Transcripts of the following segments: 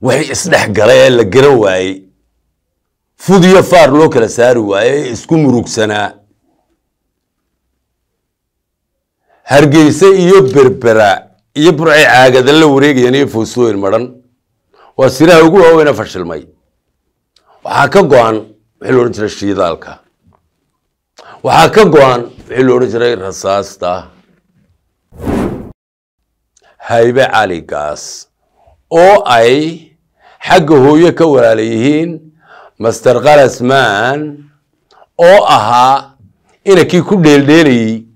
waxay isdhex galay ee la garan waayey fud iyo faar loo kala saari waayey isku murugsanaa hargeyse iyo berbera iyo burcay caagadan la wareegayaan iyo foostooyin madhan waa siraha ugu waaweyna fashilmay waxaa ka go-an wixii lo odhan jiray shiidaalka waxaa ka go-an wixii lo odhan jiray rasaasta haybe caligaas oo ay xagga hooyo ka walaala yihiin master kalasman oo ahaa inankii ku dheeldheelayey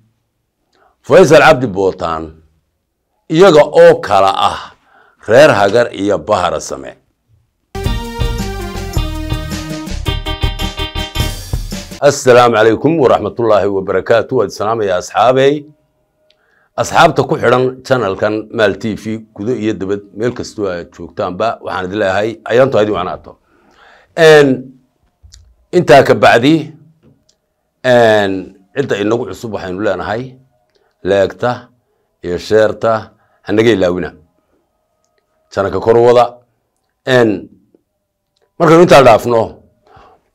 faysal cabdi bootaan iyaga oo kala ah reer hagar iyo bahara same assalaamu calaykum waraxmatullaahi wabarakaatu waad salaamaya asxaabey asxaabta ku xidhan janalkan maal t v gudo iyo dabad meel kastoo aad joogtaanba waxaan idin leeyahay ayaantu adin wanaato intaa ka bacdi cidda inagu cusub waxaynu leenahay leegta iyo sheerta hanaga ilaawina janalka korwada markaynu intaa dhaafno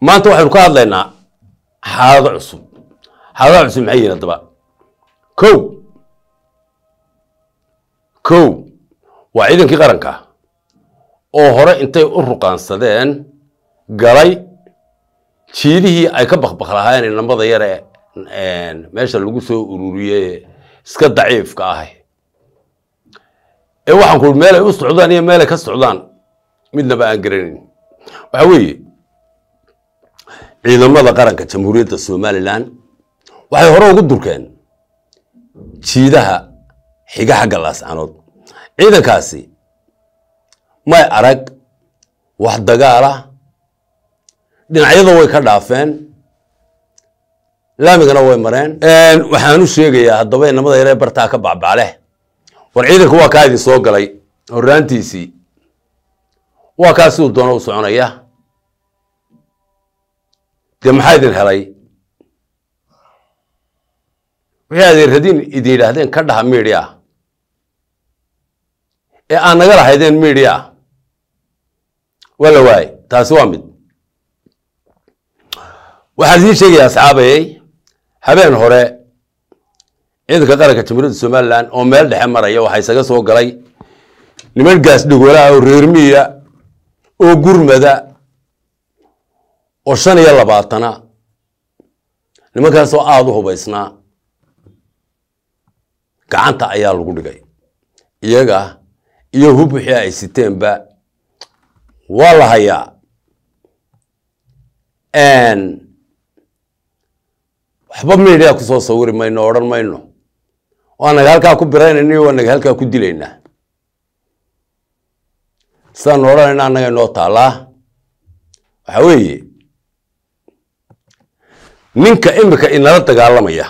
maanta waxaynu ka hadlaynaa xaalado cusub xaaladaha cusub maxay yihin haddaba o kow waa ciidankii qaranka oo hore intay u ruqaansadeen galay jiidihii ay ka bakbaklahaayeen inamada yare meesha lagu soo ururiye iska daciifka ahay ee waxaan ku meelay u socdaan iyo meelay ka socdaan midnaba aan garanayn waxaa weeye ciidamada qaranka jamhuuriyadda somalilan waxay hore ugu durkeen jiidaha xiga xagga laascanood ciidankaasi may arag wax dagaala dhinacyada way ka dhaafeen laamigana way mareen waxaan u sheegayaa haddaba inamada yaree bartaa ka bacbacleh war ciidanka waa kaa idin soo galay horraantiisii waa kaa siduu doono u soconaya dee maxaa idin helay wixii adeerradiin idin yidhaahdeen ka dhaha miidhi ah ee aan naga lahaydeen media wala waay taasi waa mid waxaan idiin sheegayaa asxaabayey habeen hore ciidanka qaranka jamhuuriyadda somalilan oo meel dhexe maraya waxaa isaga soo galay niman gaas dhagoolaha oo reermiya oo gurmada oo shan iyo labaatana nimankaasoo aada u hubaysnaa gacanta ayaa lagu dhigay iyaga iyo hub wixii ay siteenba waa la hayaa waxba media ku soo sawiri mayno odhan mayno waa naga halkaa ku biraynayna waa naga halkaa ku dilaynaa sidaanu odhanayna annaga inoo taalaa waxa weeye ninka imika inala dagaalamaya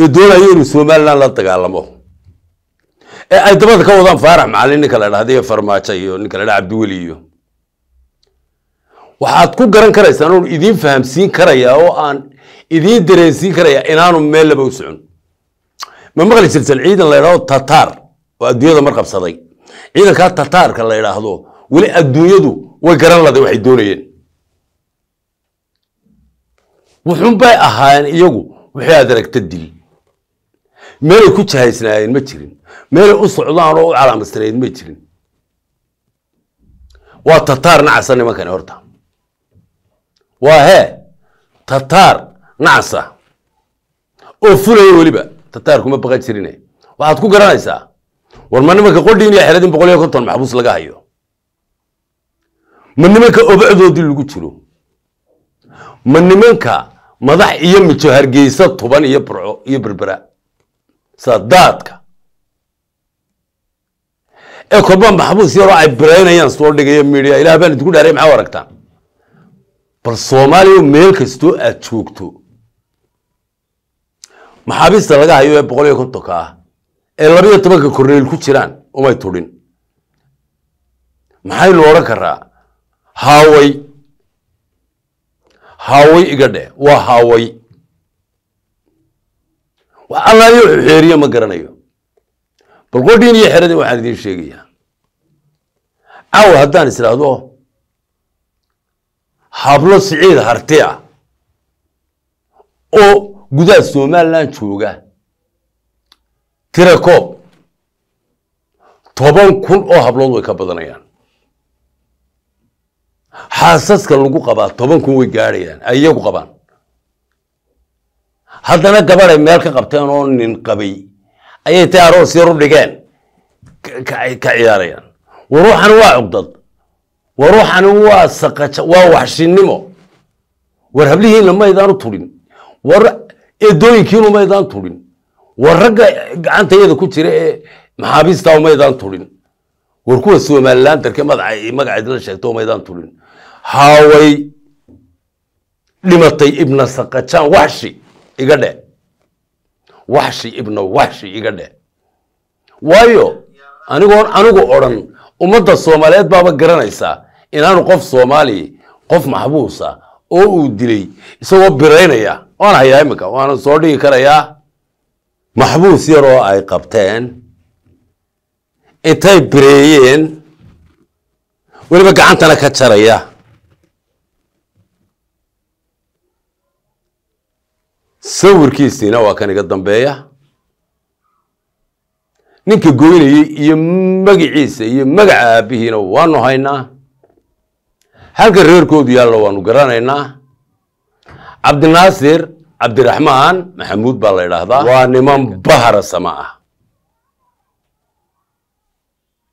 ee doonaya inuu somalilan la dagaalamo ee eh, ay dabada ka wadaan faarax macalin ninka la dhahday farmaajo iyo ninka la dhaha cabdiweli iyo waxaad ku garan karaysaa oon idiin fahamsiin karayaa oo aan idiin dareensiin karayaa inaanu meel laba u socon ma maqli jirtan ciidan la idhaahdo tataar oo adduunyada mar qabsaday ciidankaa tataarka la idhaahdo weli adduunyadu way garan laday waxay doonayeen wuxuunbay ahaayeen iyagu wixii aad aragta dil meelay ku jahaysnaayeen ma jirin meelay u socdaan oo u calaamaysanayd may jirin waa tataar nacasa nimankani horta waa hee tataar nacasa oo fulaya weliba tataarkuma baqan jirine waxaad ku garanaysaa war ma nimanka qodhiin iyo xeladin boqol iyo konton maxbuus laga hayo ma nimanka obacdoodii lagu jiro ma nimanka madax iyo mijo hargeysa toban iyo burco iyo berbera sadaadka ee kolba maxbuus yaroo ay biraynayaan soo dhigaya midia ilaah baan idinku dhaaray maxaa aragtaa bal soomaaliya meel kastoo aad joogto maxaabiista laga hayo ee boqol iyo kontonka ah ee labayo tobanka korneyl ku jiraan umay tudhin maxaynu odhan karaa haaway haaway iga dhe waa haaway wax allaaliya wuxuu xeeriye ma garanayo boqordiin iyo xeradii waxaan idiin sheegayaa caaw haddaan isdhaahdo hablo siciid harti ah oo gudaha somalilan jooga tira koob toban kun oo hablood way ka badanayaan xaasaska lagu qabaa toban kun way gaadhayaan ay iyagu qabaan haddana gabaday meel ka qabteen oo nin qabay ayay tay aroos yar ka ciyaarayaan wa ruuxan waa cugdad wa ruuxan waa saqaja waa waxshinnimo war hablihiina maydaan u turin war eedooyinkiinu maydaan turin war ragga gacanta iyada ku jira ee maxaabiista umaydaan turin war kuwa somalilan darke madaca magaceed la sheegto maydaan turin haaway dhimatay ibna saqajaan waxshi iga dhe waxshi ibnu waxshi iga dheh waayo anigoon anigu odhan ummadda soomaaliyeed baaba garanaysaa inaanu qof soomaali qof maxbuusa oo uu dilay isagoo biraynaya waana hayaa iminka waana soo dhigi karayaa maxbuus yar oo ay qabteen intay bireeyeen weliba gacantana ka jaraya sawirkiisiina waa kan iga dambeeya ninka goynayey iyo magiciisa iyo magaca aabbihiina waanu haynaa halka reerkoodu yaalla waanu garanaynaa cabdinaasir cabdiraxmaan maxamuud baa la idhaahdaa waa niman bahara sama ah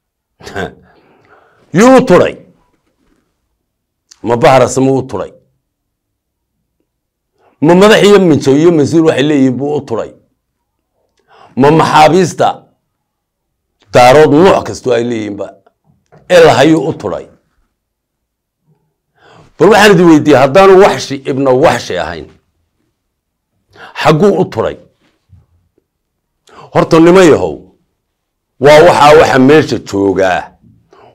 yuu u tuday ma bahara same u tuday ma madax iyo minjo iyo mas-uul waxay leeyihin buu u turay ma maxaabiista daarood nuuc kastoo ay leeyihinba elahayuu u turay bal waxaan idi weydiiyey haddaanu waxshi ibna waxshi ahayn xagguu u turay horta nima yahow waa waxaa waxa meesha joogaa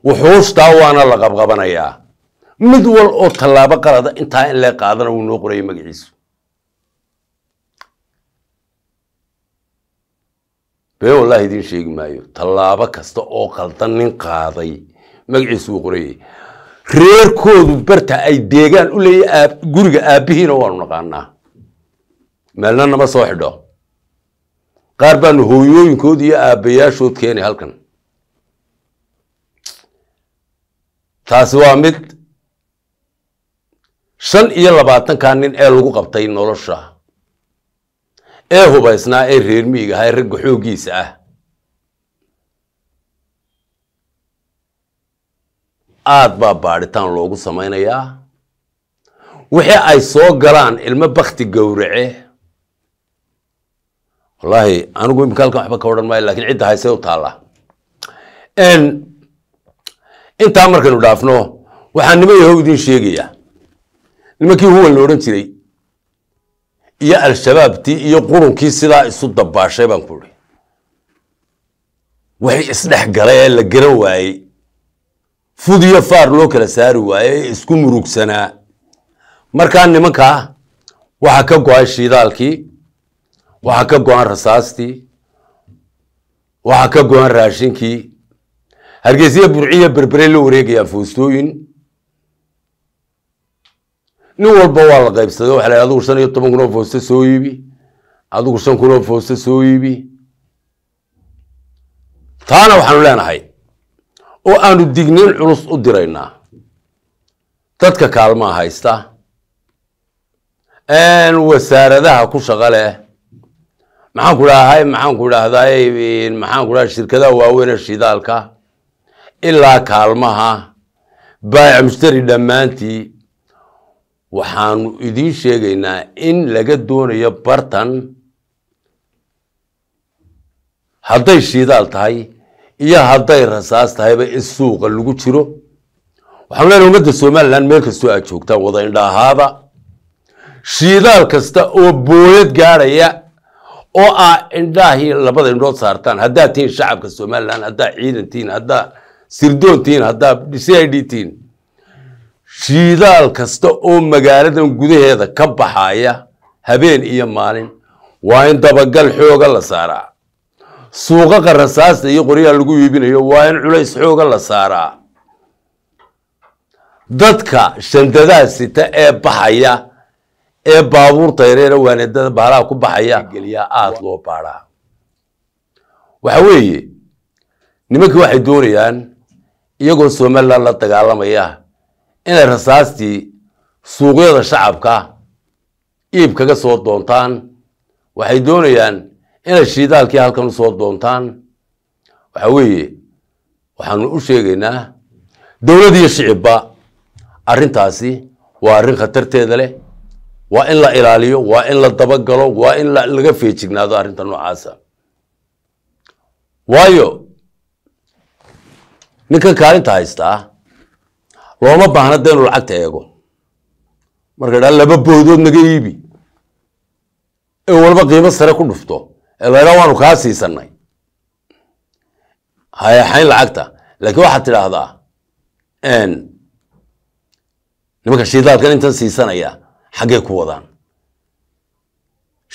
wuxuushtaa waana la qabqabanayaa mid wal oo tallaabo qalada intaa in lee qaadana wuu noo qorayay magaciisu bee wallaahi idiin sheegi maayo tallaabo kasta oo qaldan nin qaaday magaciisa wuu qorayay reerkoodu barta ay deegaan u leeya guriga aabbihiina waanu naqaanaa meelna nama soo xidho qaar baanu hooyooyinkood iyo aabbayaashood keenay halkan taasi waa mid shan iyo labaatankaa nin ee lagu qabtay nolosha ee hubaysnaa ee reer miiga ahaa ee ragga xooggiisa ah aad baa baadhitaan loogu samaynayaa wixii ay soo galaan ilmo bakti gowrace wallaahi anigu imika halkan waxba ka odhan maayo lakiin cidda haysee u taalla intaa markaynu dhaafno waxaan niman yahow idiin sheegaya nimankii huwal la odhan jiray iyo al-shabaabtii iyo qurunkii sidaa isu dabaashay baan ku idhi waxay isdhex galay ee la garan waayey fud iyo faar loo kala saari waayey ee isku murugsanaa markaa nimankaa waxaa ka go-an shiidaalkii waxaa ka go-an rasaastii waxaa ka go-an raashinkii hargeysiya burciya berbere la wareegayaa foostooyin nin walba waa la qaybsaday waa la adigu shan iyo toban kun oo fooste soo iibi adigu shan kun oo fooste soo iibi taana waxaanu leenahay oo aanu digniin culus u diraynaa dadka kaalmaha haysta wasaaradaha ku shaqa leh maxaan ku dhahay maxaan ku dhahday maxaan ku dhaha shirkadaha waaweyne shidaalka ilaa kaalmaha baayac mushtari dhammaantii waxaanu idiin sheegaynaa in laga doonayo bartan hadday shiidaal tahay iyo hadday rasaas tahayba in suuqa lagu jiro waxaanu leena ummadda somalilan meel kastoo aad joogtaan wada indhaahaaba shiidaal kasta oo booyad gaadhaya oo ah indhaahii labada indhood saartaan haddaad tihiin shacabka somalilan haddaad ciidan tihiin haddaad sirdoon tihiin haddaad c i d tiin shidaal kasta oo magaaladan gudaheeda ka baxaya habeen iyo maalin waa in dabagal xooga la saaraa suuqaqa rasaasta iyo qoryaha lagu iibinayo waa in culays xooga la saaraa dadka shandadaa sita ee baxaya ee baabuur tayreena waanadada baalaha ku baxaya geliyaa aada loo baadhaa waxa weeye nimankii waxay doonayaan iyagoo somalilan la dagaalamaya inay rasaastii suuqyada shacabka iib kaga soo doontaan waxay doonayaan inay shiidaalkii halkan u soo doontaan waxaa weeye waxaanu u sheegaynaa dowladiyo shicibba arrintaasi waa arrin khatarteeda leh waa in la ilaaliyo waa in la dabagalo waa in laga feejignaado arrinta noocaasa waayo ninkan kaalinta haystaa looma baahna de inuu lacagta eego marka dhaa laba boodood naga iibi in walba qiimo sare ku dhufto ee waanu kaa siisanay hayaxayn lacagta laakiin waxaad tidhaahdaa nimanka shidaalkan intan siisanaya xaggay ku wadaan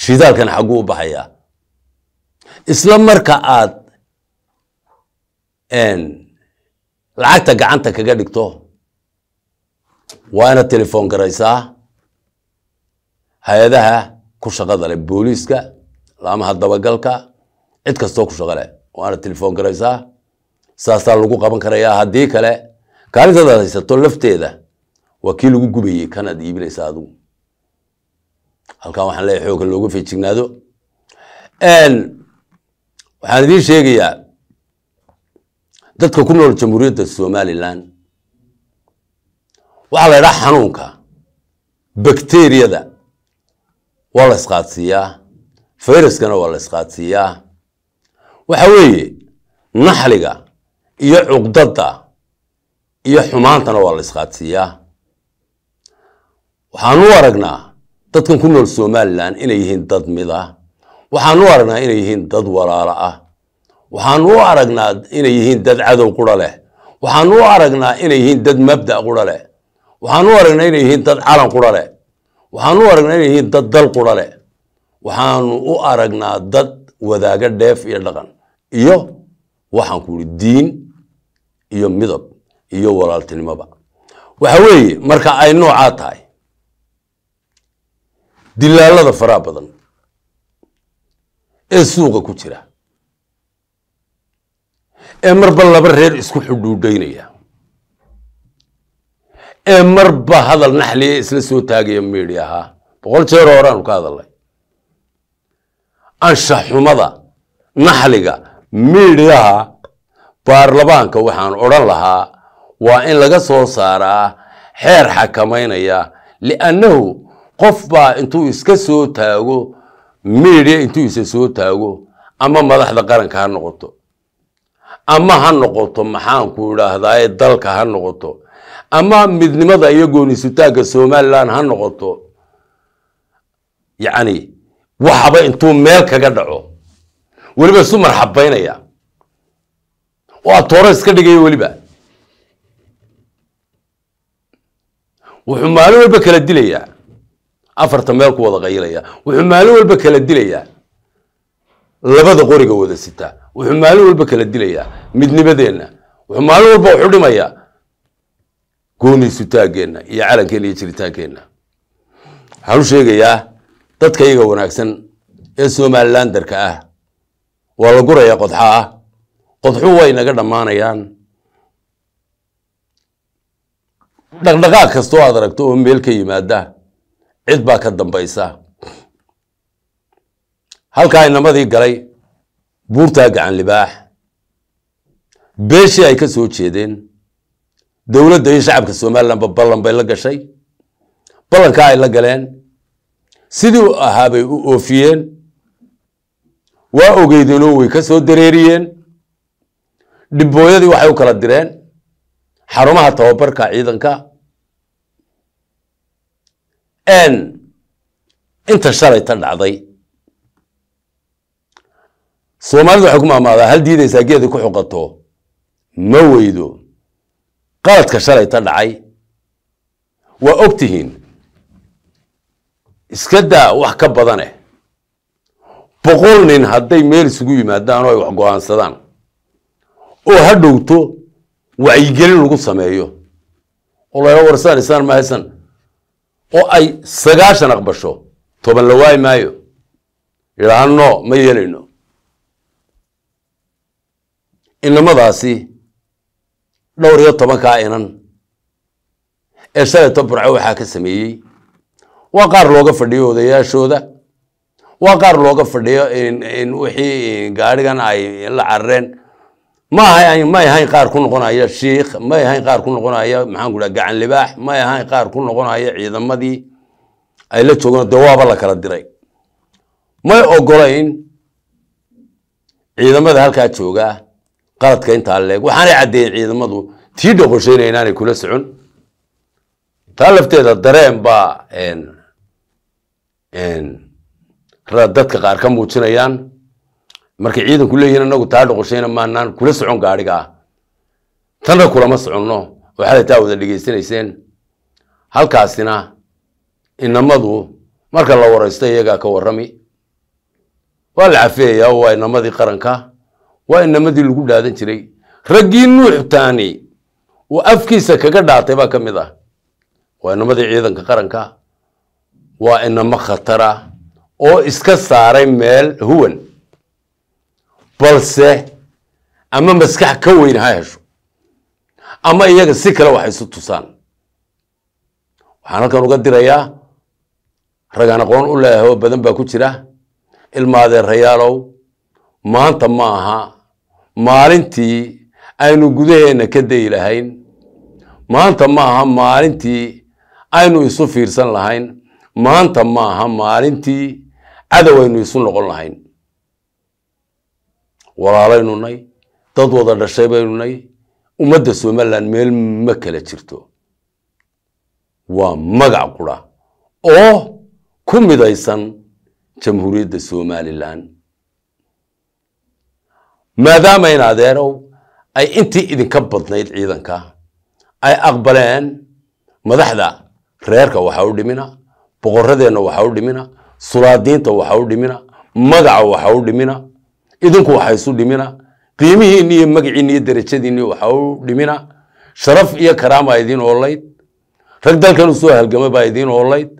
shidaalkan xagguu u baxayaa isla marka aad lacagta gacanta kaga dhigto waa inaad telefoon garaysaa hay-adaha ku shaqada leh booliiska laamaha dabagalka cid kastoo ku shaqo leh waa inaad telefoon garaysaa saasaa lagu qaban karayaa haddii kale kaalintaadaad haysato lafteeda waa kii lagu gubayey kanaad iibinaysa adigu halkan waxaan leeyahy xooga looga feejignaado waxaan idiin sheegayaa dadka ku nool jamhuuriyadda somalilan waxaa la ydhaha xanuunka bakteriyada waa la isqaadsiiyaa fayraskana waa la isqaadsiiyaa waxa weeye naxliga iyo cuqdadda iyo xumaantana waa la isqaadsiiyaa waxaan u aragnaa dadkan ku nool somalilan inay yihiin dad mid ah waxaan u aragnaa inay yihiin dad walaalo ah waxaan u aragnaa inay yihiin dad cadow qura leh waxaan u aragnaa inay yihiin dad mabda qura leh waxaan u aragnay inay yihiin dad calan qura leh waxaan u aragnay inay yihiin dad dal qura leh waxaanu u aragnaa dad wadaaga dheef iyo dhaqan iyo waxaan ku ihi diin iyo midab iyo walaaltinimoba waxa weeye marka ay noocaa tahay dilaalada faraha badan ee suuqa ku jira ee marba laba reer isku xudhuudhaynaya ee marba hadal naxliye isla soo taagaya mediahaa boqol jeer hore aanu ka hadalnay anshaxxumada naxliga miidhiyaha baarlamaanka waxaan odhan lahaa waa in laga soo saaraa xeer xakamaynaya li'annahu qof baa intuu iska soo taago miidhiya intuu isa soo taago ama madaxda qaranka ha noqoto ama ha noqoto maxaanku idhaahdaaye dalka ha noqoto ama midnimada iyo goonisitaanka somalilan ha noqoto yacni waxaba intuu meel kaga dhaco weliba isu marxabaynaya waa tooro iska dhigaya weliba wuxuu maalin walba kala dilayaa afarta meel ku wada qayilaya wuxuu maalin walba kala dilayaa labada qoriga wada sitaa wuxuu maalin walba kala dilayaa midnimadeenna wuxuu maalin walba wuxu dhimayaa gooni sutaaggeenna iyo calankeenna iyo jiritaankeenna waxaan u sheegayaa dadka iyaga wanaagsan ee somalilandarka ah waa la gurayaa qodxa ah qodxu way naga dhammaanayaan dhaqdhaqaaq kastoo aad aragto oo meel ka yimaada cid baa ka dambaysa halkaa inamadii galay buurtaa gacan libaax beeshii ay ka soo jeedeen dowladda iyo shacabka somalilanba ballan bay la gashay ballankaa ay la galeen sidii ahaabay u oofiyeen waa ogeydeen oo way ka soo dareeriyeen dhibbooyadii waxay u kala direen xarumaha tababarka ciidanka n inta shalay ta dhacday soomaalidu waxay ku maamaadaa hal diidaysaa geeda ku xuqato ma weydo qaladka shalayta dhacay waa ogtihiin iska daa wax ka badaneh boqol nin hadday meel isugu yimaadaan oo ay wax go-aansadaan oo ha dhowto wacyigelin lagu sameeyo oo la warsaan isaan mahaysan oo ay sagaashan aqbasho toban la waayi maayo yidhaahano ma yeelayno inamadaasi dhowr iyo tobankaa inan ee shalato burco waxaa ka sameeyey waa qaar looga fadhiyo odayaashooda waa qaar looga fadhiyo in wixii eh, gaarigan ay la carareen mamay ahayn qaar ku noqonaya shiikh may ahayn qaar ku noqonaya maxaanku daa gacan libaax may ahayn qaar ku noqonaya ciidamadii ay la joogaan dee waaba la kala diray may ogolayn ciidamada halkaa joogaa qaladka intaa leeg waxaanay caddeeyeen ciidamadu tii dhaqosheyna inaanay kula socon taa lafteeda dareen baa dadka qaar ka muujinayaan markay ciidanku leeyihiin anagu taa dhoqosheyna maanaan kula socon gaadhiga tanna kulama soconno oo xalay taa wada dhegaysanayseen halkaasina inamadu marka la waraysto iyagaa ka warami waa la cafeeyaa waa inamadii qaranka waa inamadii lagu dhaadan jiray raggii nuux taani uu afkiisa kaga dhaatay baa ka mid ah waa inamadii ciidanka qaranka waa inamo khatara oo iska saaray meel huwan balse ama maskax ka weyn ha hesho ama iyaga si kale waxaysu tusaan waxaan halkan uga dirayaa ragaan aqoon u leeyahay oo badan baa ku jira ilmaadee rayaalow maanta ma aha maalintii aynu gudaheenna ka dayi lahayn maanta ma aha maalintii aynu isu fiirsan lahayn maanta ma aha maalintii cadow aynu isu noqon lahayn walaalaynu nay dad wada dhashay baynu nay ummadda somaliland meel ma kala jirto waa magac qura oo ku midaysan jamhuuriyadda somalilan maadaamayn adeerow ay intii idinka badnayd ciidanka ay aqbaleen madaxda reerka waxaa u dhimina boqoradeenna waxaa u dhimina sulaadiinta waxaa u dhimina magaca waxaa u dhimina idinku waxaa isu dhimina qiimihiinni iyo magaciinni iyo derajadiinni waxaa u dhimina sharaf iyo karaamaa idiin oolayd rag dalkan usoo halgama baa idiin oolayd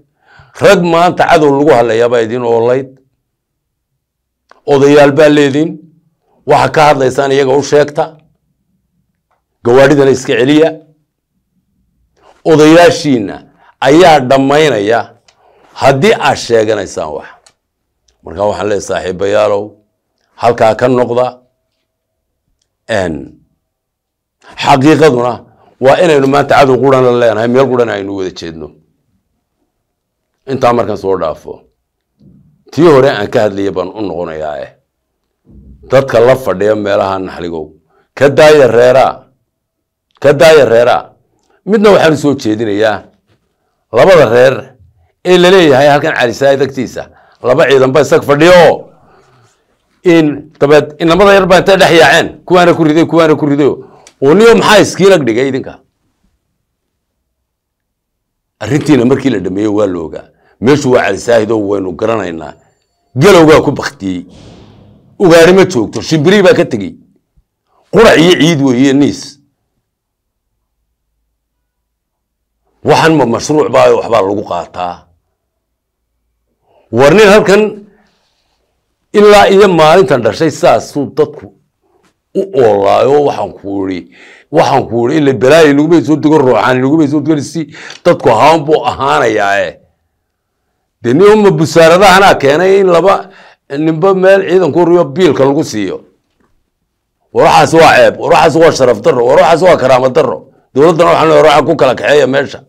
rag maanta cadow lagu halayaabaa idiin oolayd odayaal baa leediin waxa ka hadlaysaan iyaga u sheegta gawaadhidana iska celiya odayaashiina ayaa dhammaynaya haddii aad sheeganaysaan wax markaa waxaan leeya saaxiibayaalow halkaa ka noqda xaqiiqaduna waa inaynu maanta cadow la leenahay meel qurana aynu wada jeedno intaa markan soo dhaafo tii hore aan ka hadlaya baan u noqonayaa eh dadka la fadhiya meelaha naxligow ka daaya reeraa ka daaya reeraa midna waxaan soo jeedinayaa labada reer ee laleeyahay halkan calisaayid agtiisa laba ciidanba isag fadhiyo in dabeed inamada yar intay dhex yaaceen kuwaana ku riday kuwaana ku ridayo uniyo maxaa iskiinag dhigay idinka arrintiina markii la dhameeyo waa la ogaa meeshu waa calisaahid oo waynu garanaynaa gelowgaa ku baktiyey ugaari ma joogto shimbirii baa ka tegey qurac iyo ciid weeye niis waxan ma mashruuc baayo waxbaa lagu qaataa war nin halkan ilaa iyo maalintan dhashay saasuu dadku u oolaayo waxaan ku iri waxaan ku iri ila balaaya inaguma soo dego ruuxaan inaguma soo dego si dadku ahaan buu ahaanayaae dee nin uma busaaradahanaa keenay in laba ninba meel ciidanku riyo biilka lagu siiyo waxaas waa ceeb waxaas waa sharaf daro waxaas waa karaamo daro dowladdana waxaa waxa ku kala kaxeeya meesha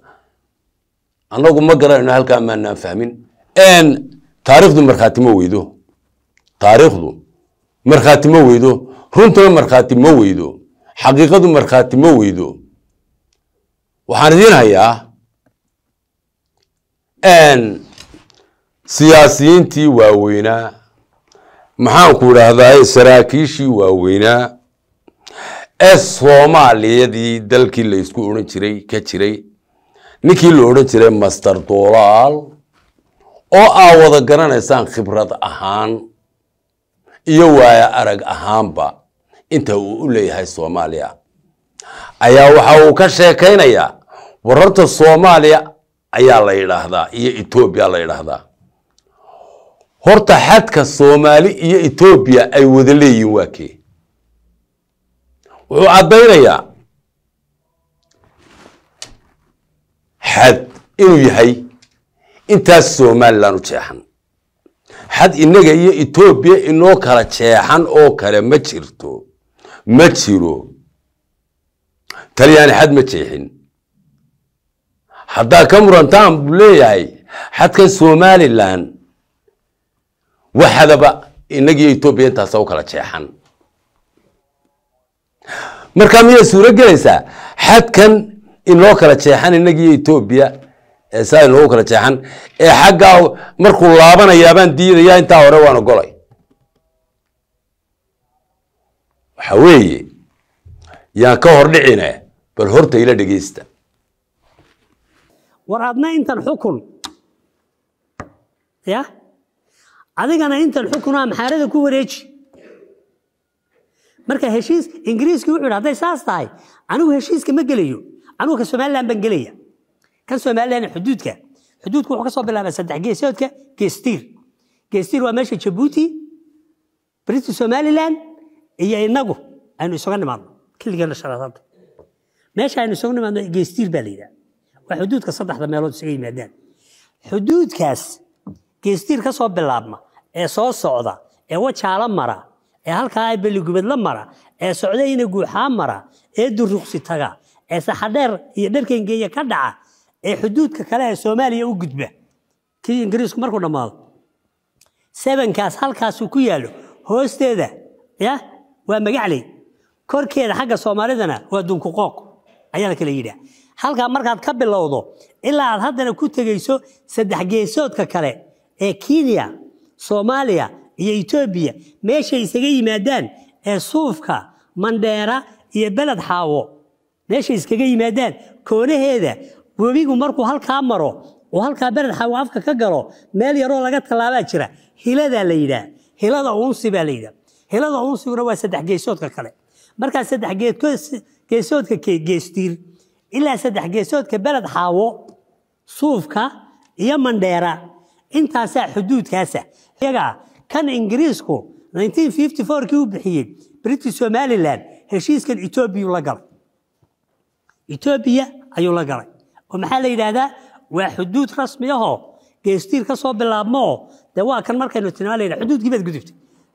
annagu ma garanayno halkaa maanaan fahmin taariikhdu markhaati ma weydo taariikhdu markhaati ma weydo runtuna markhaati ma weydo xaqiiqadu markhaati ma weydo waxaan idiin hayaa siyaasiyiintii waaweynaa maxaan ku idhaahdaa saraakiishii waaweynaa ee soomaaliyadii dalkii laysku isku odhan jiray ka jiray ninkii la odhan jiray master doolaal oo aa wada garanaysaan khibrad ahaan iyo waaya arag ahaanba inta uu u leeyahay soomaaliya ayaa waxa uu ka sheekaynayaa wararta soomaaliya ayaa la yidhaahdaa iyo etoobiya la yidhaahdaa horta xadka soomaali iyo etoobiya ay wada leeyihin waa kee wuxuu caddaynayaa xad inuu yahay intaas somalilan u jeexan xad innaga iyo etoobiya inoo kala jeexan oo kale ma jirto ma jiro taliyaani xad ma jeexin haddaa ka murantaan buu leeyahay xadkan somalilan waxadaba inagiiyo etoobiya intaasa u kala jeexan markaa miyay suuro gelaysaa xadkan in kala jeexan inagiiyo etoobiya saa inloogu kala jeexan ee xaggaa markuu laabanayaabaan diidayaa intaa hore waan ogolay waxa weeye yaan ka hor dhicine bal horta ila dhegeysta war adna intan xukun ya adigana intan xukunaa maxaarada ku wareeji marka heshiis ingiriiski wuxuu yidhi hadday saas tahay anigu heshiiska ma gelayo anigu ka somalilan baan gelaya kan somalilan xuduudka xuduudku wuxuu ka soo saddex geesoodka geestiir geestiir waa meesha jabuuti briti somalilan iyo inagu aynu isuga nimaadno killigeena sharaadanta meesha aynu isuga nimaadno geestiir baa la yidhaha waa xuduudka saddexda meelood isuga yimaadaan xuduudkaas geestiir ka soo bilaabma ee soo socda ee wajaala mara ee halkaa beligubadla mara ee socdayna guuxaa mara ee duruqsi taga ee saxadheer iyo dharkengeeya ka dhaca ee xuduudka kale ee soomaaliya u gudba kii ingiriisku markuu dhammaado sebankaas halkaasuu ku yaalo hoosteeda ya waa magacley korkeeda xagga soomaalidana waa dunkuqooq ayaa la kala yidhaa halkaa markaad ka bilowdo ilaa aad haddana ku tegayso saddex geesoodka kale ee kenya soomaaliya iyo etoobiya meeshay isaga yimaadaan ee suufka mandheera iyo beled xaawo meeshay iskaga yimaadaan koonaheeda webigu markuu halkaa maro oo halkaa beled xaawo afka ka galo meel yaroo laga tallaabaa jira hiladaa la yidhaah hilada uunsi baa la yidhaah hilada uunsiguna waa saddex geesoodka kale markaa saddex geesoodka geestiir ilaa saddex geesoodka beled xaawo suufka iyo mandheera intaasaa xuduudkaasa iyagaa kan ingiriisku kii u bixiyey british somalilan heshiiskan etoobiyau la galay etoobiya ayuu la galay oo maxaa la yidhaahdaa waa xuduud rasmiahoo geestiir ka soo bilaabmaoo dee waa kan markaynu tilmaan laydha gudubtay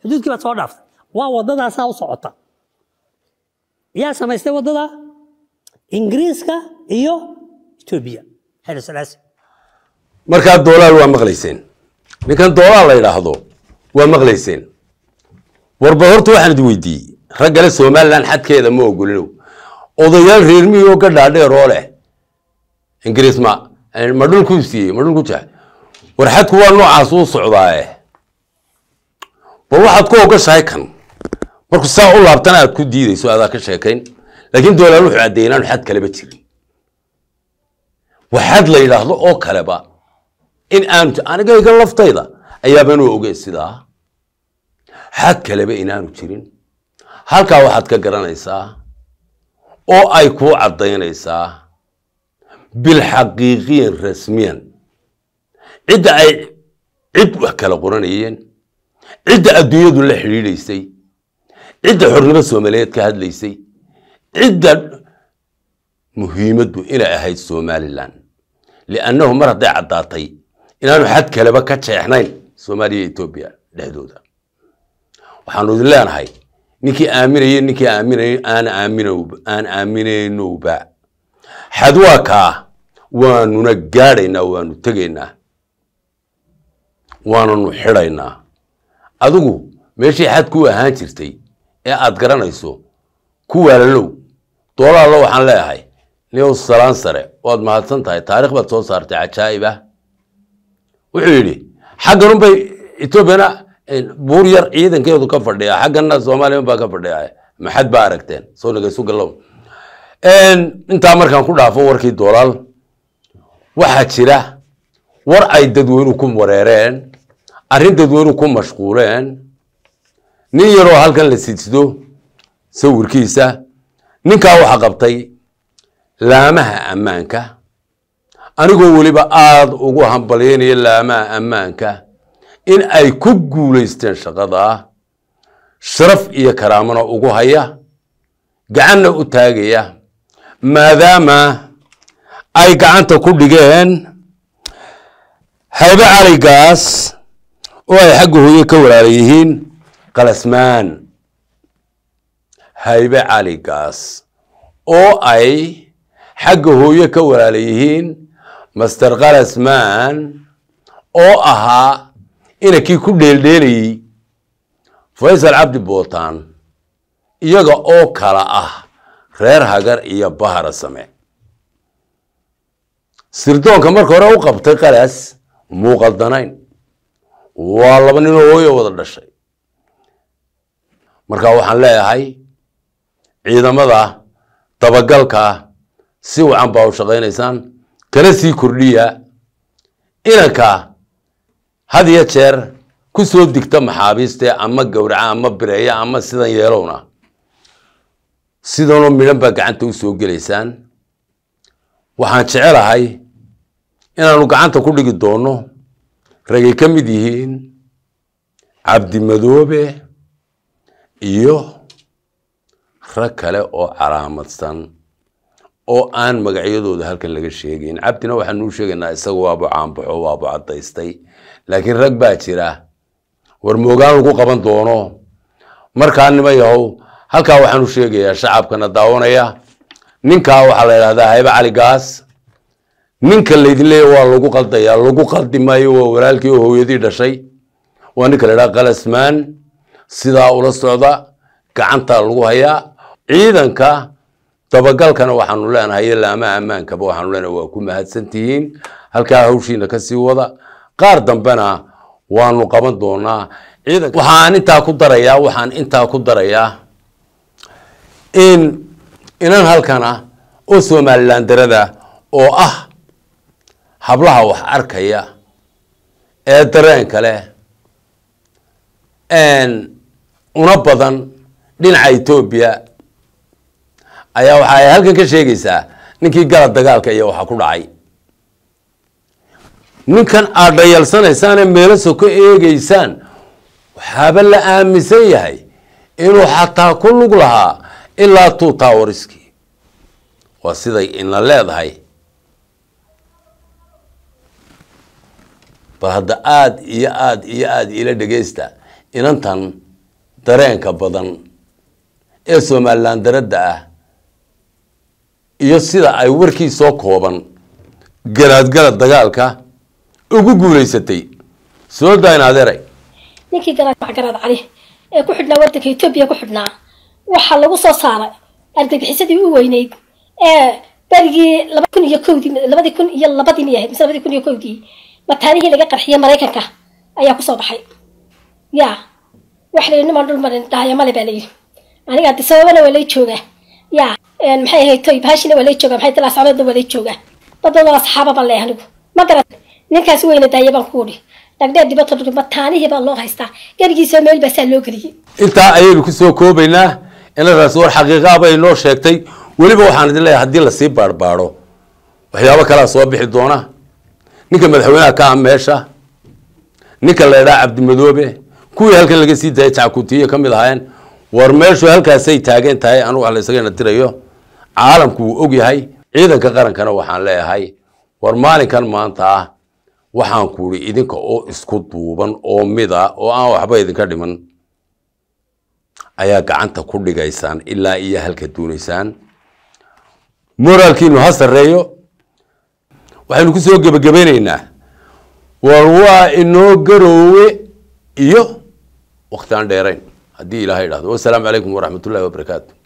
xuduudkii soo dhaaftay waa waddadaasaa u socota yaa samaystay waddada ingiriiska iyo etoobiya xeelisalaasi markaa doolaal waa maqlayseen ninkan doolaal la yidhaahdo waa maqlayseen warba horta waxaan idi weydiiyey raggale somalilan xadkeeda ma ogolino odayaal reermihi oo gadhaadheeroo leh ingiriis ma ma dhulkuu siiyey ma dhulku jaay war xadku waa noocaas uu socdaaye bal waxaad ku ogashahay kan marku saa u laabtana aad ku diidayso adaa ka sheekayn laakiin doolaal wuxuu caddeeyay inaanu xad kaleba jirin wa xad la yidhaahdo oo kaleba in aanu anigayga laftayda ayaabaan u sidaa xag kaleba inaanu jirin halkaa waxaad ka garanaysaa oo ay kuu caddaynaysaa bilxaqiiqiyan rasmiyan cidda ay cid wax kala qoranayeen cidda adduunyadu la xidhiidhaysay cidda xornimo soomaaliyeed ka hadlaysay cidda muhiimaddu inay ahayd somalilan liannahu mar hadday caddaatay inaanu xad kaleba ka jeexnayn soomaaliya etoobiya dhexdooda waxaanu idin leenahay ninkii aaminaya ninkii aaminay aan aan aaminaynowba xad waa kaa waanuna gaadhaynaa waanu tegaynaa waananu xidhaynaa adigu meeshii xad ku ahaan jirtay ee aad garanayso ku waalalow doolaallo waxaan leeyahay neow salaan sare waad mahadsan tahay taarikh baad soo saartay cajaa'ib ah wuxuu yidhi xaggan unbay etoobiyana buur yar ciidankeedu ka fadhiya xagganna soomaaliya unbaa ka fadhiya maxad baa aragteen soo nagaysugalow intaa markaan ku dhaafo warkii dolaal waxaa jira war ay dadweynu ku wareereen arrin dadweynu ku mashquuleen nin yaroo halkan la sidsido sawirkiisa ninkaa waxaa qabtay laamaha ammaanka anigoo weliba aad ugu hambalyaynaya laamaha ammaanka in ay ku guulaysteen shaqada sharaf iyo karaamana ugu haya gacanna u taagaya maadaama ay gacanta ku dhigeen haybe caligaas oo ay xagga hooye ka walaala yihiin qalasmaan haybe caligaas oo ay xagga hooye ka walaala yihiin master kalasman oo ahaa inakii ku dheeldheelayey faysal cabdi bootaan iyaga oo kala ah reer hagar iyo bahara same sirdoonka marka hore u qabtay kalas muuqal danayn waa laba ninoo hooyo wada dhashay marka waxaan leeyahay ciidamada dabagalka si wacan baa u shaqaynaysaan kala sii kordhiya inanka had iyo jeer ku soo digta maxaabiiste ama gowraca ama bireeya ama sidan yeelowna sidanoo midhan baa gacanta u soo gelaysaan waxaan jecelahay inaanu gacanta ku dhigi doono ragay ka mid yihiin cabdimadoobe iyo rag kale oo calaamadsan oo aan magacyadooda halkan laga sheegayn cabdina waxaanu u sheegaynaa isagu waabu caanbaxo waabu caddaystay laakiin rag baa jira war moogaanu ku qaban doono markaa nima yahow halkaa waxaan sheegayaa shacabkana daawanaya ninkaa waxaa la yidhahdaa haybe cali gaas ninka laydin leeya waa lagu qaldayaa lagu qaldi maayo waa walaalkii oo hooyadii dhashay waa ninka la yidhaha kalasmaan sidaa ula socda gacantaa lagu hayaa ciidanka dabagalkana waxaanu leenahay iyo laamaha ammaankaba waxaanu leenahay waa ku mahadsan tihiin halkaa hawshiina ka sii wada qaar dambena waanu qaban doonaa ciidanka waxaan intaa ku darayaa waxaan intaa ku darayaa in inan halkan oo somalilan darada oo ah hablaha wax arkaya ee dareen kale una badan dhinaca etoobiya ayaa waxa ay halkan ka sheegaysaa ninkii gala dagaalka iyo waxa ku dhacay ninkan aad dhayalsanaysaane meelo soko eegaysaan waxaaba la aaminsan yahay inuu xataa ku lug lahaa ilaa two toweriski waa siday ina leedahay bal hadda aada iyo aada iyo aada ila dhegeysta inantan dareenka badan ee somalilan daradda ah iyo sida ay warkii soo kooban garaadgala dagaalka ugu guulaysatay soo daayn ninkii garaad cali ee ku xidhnaa wadanka etoobiya ku xidhnaa waxaa lagu soo saaray argagixisadii u weyneyd ee berigii laba kun iyo kowdii kun iyo labadii miyay kun iyo kowdii mataanihii laga qarxiyay maraykanka ayaa kusoo baxay ya waxa la yidhi nimaan dhul marin baa la yidhi anigaa de sababana waa lay joogaa yaa maxay ahayd toy bahashina waa la jooga maxay talaa socdooda waa la joogaa badoodan asxaaba baan leeyahay anigu ma garan ninkaas weyna daaya baan ku udhi dhagdheer dibadta dhulka bataanihii baa loo haystaa gebigiisa meel baasaa loo geliyey intaa ayaynu kusoo koobaynaa inantaas war xaqiiqa abay noo sheegtay weliba waxaan idin leeyahay haddii lasii baarbaadho waxyaabo kalaa soo bixi doona ninka madaxweynaha ka ah meesha ninka la idhaha cabdimadoobe kuwii halkan laga sii daayay tackuutiyiya ka mid ahaayeen war meeshu halkaasay taagan tahay anugu wax dirayo caalamku wuu og yahay ciidanka qarankana waxaan leeyahay war maalinkan maanta ah waxaan ku idhi idinka oo isku duuban oo mida ah oo aan waxba idinka dhiman ayaa gacanta ku dhigaysaan ilaa iyo halka duunaysaan moraalkiinu ha sarreeyo waxaynu ku soo gebagabaynaynaa war waa inoo garoowe iyo wakti aan dheerayn haddii ilahay idhahdo wasalaamu calaykum waraxmatullahi wabarakaatu